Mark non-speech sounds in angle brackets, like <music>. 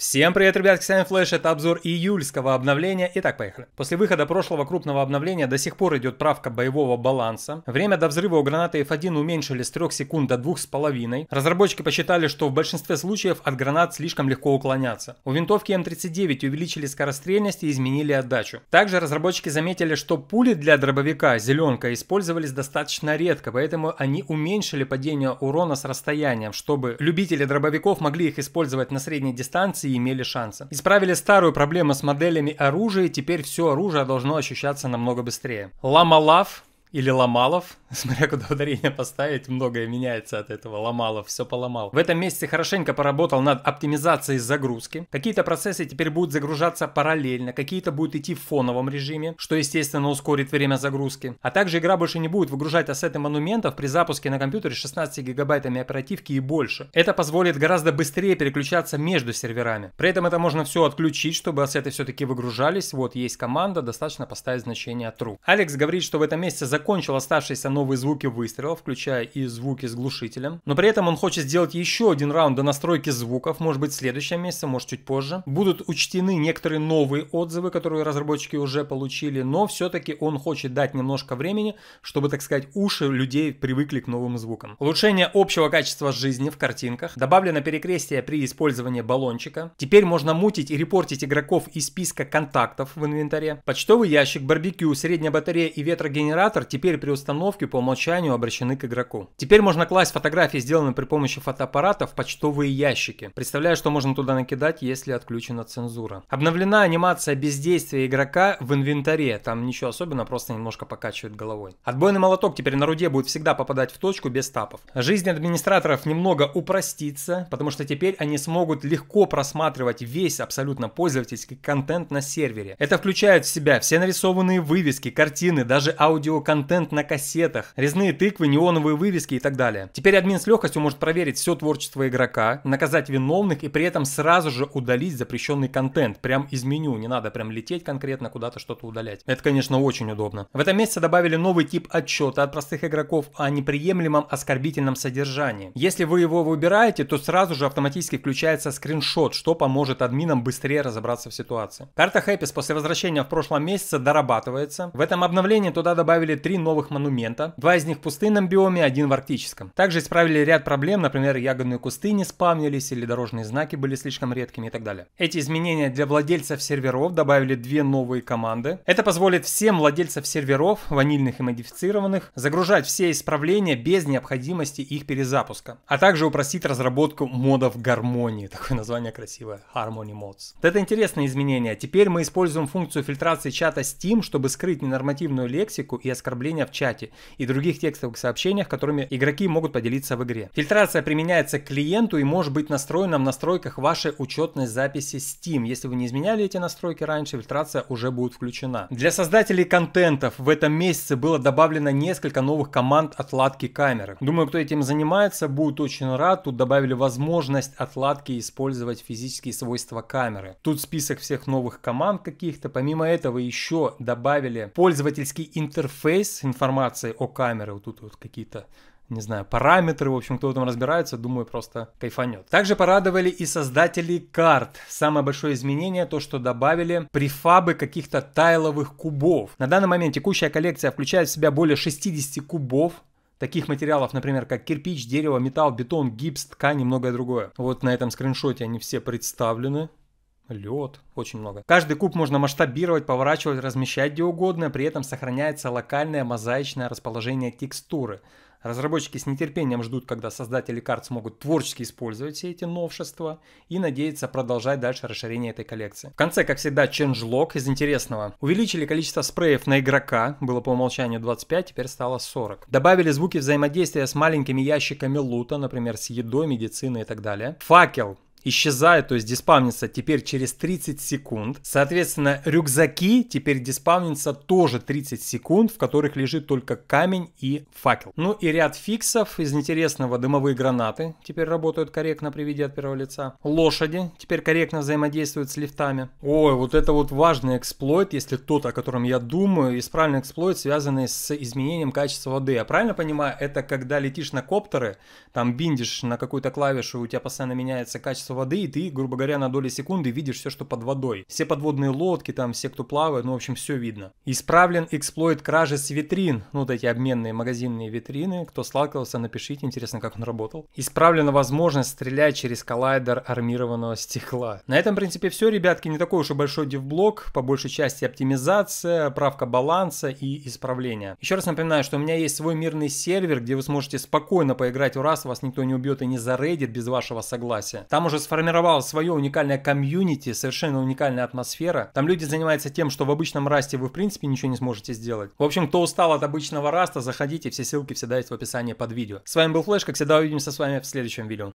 Всем привет, ребятки, с вами Флэш, это обзор июльского обновления. Итак, поехали. После выхода прошлого крупного обновления до сих пор идет правка боевого баланса. Время до взрыва у гранаты F1 уменьшили с 3 секунд до 2,5. Разработчики посчитали, что в большинстве случаев от гранат слишком легко уклоняться. У винтовки М39 увеличили скорострельность и изменили отдачу. Также разработчики заметили, что пули для дробовика зеленка использовались достаточно редко, поэтому они уменьшили падение урона с расстоянием, чтобы любители дробовиков могли их использовать на средней дистанции и имели шансы. Исправили старую проблему с моделями оружия, и теперь все оружие должно ощущаться намного быстрее. Лама Лав или Ломалов, <laughs> смотря куда ударение поставить, многое меняется от этого. Ломалов все поломал. В этом месяце хорошенько поработал над оптимизацией загрузки. Какие-то процессы теперь будут загружаться параллельно, какие-то будут идти в фоновом режиме, что, естественно, ускорит время загрузки. А также игра больше не будет выгружать ассеты монументов при запуске на компьютере 16 гигабайтами оперативки и больше. Это позволит гораздо быстрее переключаться между серверами. При этом это можно все отключить, чтобы ассеты все-таки выгружались. Вот есть команда, достаточно поставить значение true. Алекс говорит, что в этом месяце закончил оставшиеся новые звуки выстрела, включая и звуки с глушителем. Но при этом он хочет сделать еще один раунд до настройки звуков, может быть в следующем месяце, может чуть позже. Будут учтены некоторые новые отзывы, которые разработчики уже получили, но все-таки он хочет дать немножко времени, чтобы, так сказать, уши людей привыкли к новым звукам. Улучшение общего качества жизни в картинках. Добавлено перекрестие при использовании баллончика. Теперь можно мутить и репортить игроков из списка контактов в инвентаре. Почтовый ящик, барбекю, средняя батарея и ветрогенератор теперь при установке по умолчанию обращены к игроку. Теперь можно класть фотографии, сделанные при помощи фотоаппарата, в почтовые ящики. Представляю, что можно туда накидать, если отключена цензура. Обновлена анимация бездействия игрока в инвентаре. Там ничего особенного, просто немножко покачивает головой. Отбойный молоток теперь на руде будет всегда попадать в точку без тапов. Жизнь администраторов немного упростится, потому что теперь они смогут легко просматривать весь абсолютно пользовательский контент на сервере. Это включает в себя все нарисованные вывески, картины, даже аудиоконтент контент на кассетах, резные тыквы, неоновые вывески и так далее. Теперь админ с легкостью может проверить все творчество игрока, наказать виновных и при этом сразу же удалить запрещенный контент, прям из меню, не надо прям лететь конкретно куда-то что-то удалять. Это, конечно, очень удобно. В этом месяце добавили новый тип отчета от простых игроков о неприемлемом оскорбительном содержании. Если вы его выбираете, то сразу же автоматически включается скриншот, что поможет админам быстрее разобраться в ситуации. Карта Хэппис после возвращения в прошлом месяце дорабатывается. В этом обновлении туда добавили три три новых монумента, два из них в пустынном биоме, один в арктическом. Также исправили ряд проблем, например, ягодные кусты не спавнились или дорожные знаки были слишком редкими и так далее. Эти изменения для владельцев серверов добавили две новые команды. Это позволит всем владельцам серверов, ванильных и модифицированных, загружать все исправления без необходимости их перезапуска, а также упростить разработку модов гармонии. <laughs> Такое название красивое. Harmony Mods. это интересное изменение. Теперь мы используем функцию фильтрации чата Steam, чтобы скрыть ненормативную лексику и оскорбление оскорбления в чате и других текстовых сообщениях, которыми игроки могут поделиться в игре. Фильтрация применяется к клиенту и может быть настроена в настройках вашей учетной записи Steam. Если вы не изменяли эти настройки раньше, фильтрация уже будет включена. Для создателей контентов в этом месяце было добавлено несколько новых команд отладки камеры. Думаю, кто этим занимается, будет очень рад. Тут добавили возможность отладки использовать физические свойства камеры. Тут список всех новых команд каких-то. Помимо этого еще добавили пользовательский интерфейс, есть информация о камере, вот тут вот какие-то не знаю, параметры, в общем, кто там разбирается, думаю, просто кайфанет. Также порадовали и создатели карт. Самое большое изменение то, что добавили префабы каких-то тайловых кубов. На данный момент текущая коллекция включает в себя более 60 кубов, таких материалов, например, как кирпич, дерево, металл, бетон, гипс, ткань и многое другое. Вот на этом скриншоте они все представлены лед, очень много. Каждый куб можно масштабировать, поворачивать, размещать где угодно, при этом сохраняется локальное мозаичное расположение текстуры. Разработчики с нетерпением ждут, когда создатели карт смогут творчески использовать все эти новшества и надеются продолжать дальше расширение этой коллекции. В конце, как всегда, ченджлог из интересного. Увеличили количество спреев на игрока, было по умолчанию 25, теперь стало 40. Добавили звуки взаимодействия с маленькими ящиками лута, например, с едой, медициной и так далее. Факел исчезает, то есть диспавнится теперь через 30 секунд. Соответственно, рюкзаки теперь диспавнится тоже 30 секунд, в которых лежит только камень и факел. Ну и ряд фиксов. Из интересного дымовые гранаты теперь работают корректно при виде от первого лица. Лошади теперь корректно взаимодействуют с лифтами. Ой, вот это вот важный эксплойт, если тот, о котором я думаю, исправленный эксплойт, связанный с изменением качества воды. Я правильно понимаю, это когда летишь на коптеры, там биндишь на какую-то клавишу, у тебя постоянно меняется качество воды, и ты, грубо говоря, на доли секунды видишь все, что под водой. Все подводные лодки, там, все, кто плавает, ну, в общем, все видно. Исправлен эксплойт кражи с витрин, ну, вот эти обменные магазинные витрины. Кто сталкивался, напишите, интересно, как он работал. Исправлена возможность стрелять через коллайдер армированного стекла. На этом, в принципе, все, ребятки, не такой уж и большой девблок, по большей части оптимизация, правка баланса и исправление. Еще раз напоминаю, что у меня есть свой мирный сервер, где вы сможете спокойно поиграть у раз, вас никто не убьет и не зарейдит без вашего согласия. Там уже Сформировал свое уникальное комьюнити, совершенно уникальная атмосфера. Там люди занимаются тем, что в обычном расте вы в принципе ничего не сможете сделать. В общем, кто устал от обычного раста, заходите, все ссылки всегда есть в описании под видео. С вами был Флэш, как всегда увидимся с вами в следующем видео.